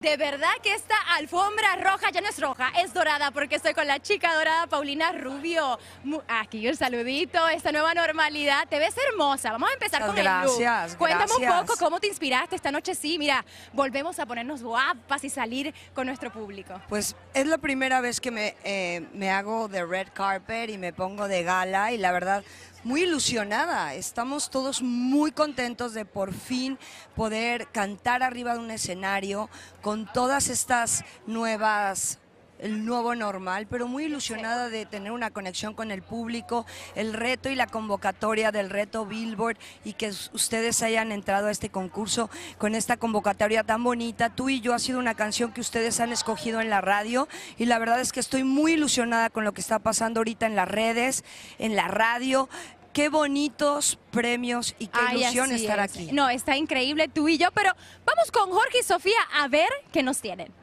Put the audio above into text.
De verdad que esta alfombra roja ya no es roja, es dorada, porque estoy con la chica dorada Paulina Rubio. Aquí un saludito, esta nueva normalidad. Te ves hermosa. Vamos a empezar con el look. Cuéntame un poco cómo te inspiraste esta noche. Sí, mira, volvemos a ponernos guapas y salir con nuestro público. Pues es la primera vez que me, eh, me hago de red carpet y me pongo de gala y la verdad muy ilusionada. Estamos todos muy contentos de por fin poder cantar arriba de un escenario con todas estas nuevas el nuevo normal, pero muy ilusionada de tener una conexión con el público, el reto y la convocatoria del reto Billboard y que ustedes hayan entrado a este concurso con esta convocatoria tan bonita. Tú y yo ha sido una canción que ustedes han escogido en la radio y la verdad es que estoy muy ilusionada con lo que está pasando ahorita en las redes, en la radio, qué bonitos premios y qué ilusión estar aquí. No, está increíble tú y yo, pero vamos con Jorge y Sofía a ver qué nos tienen.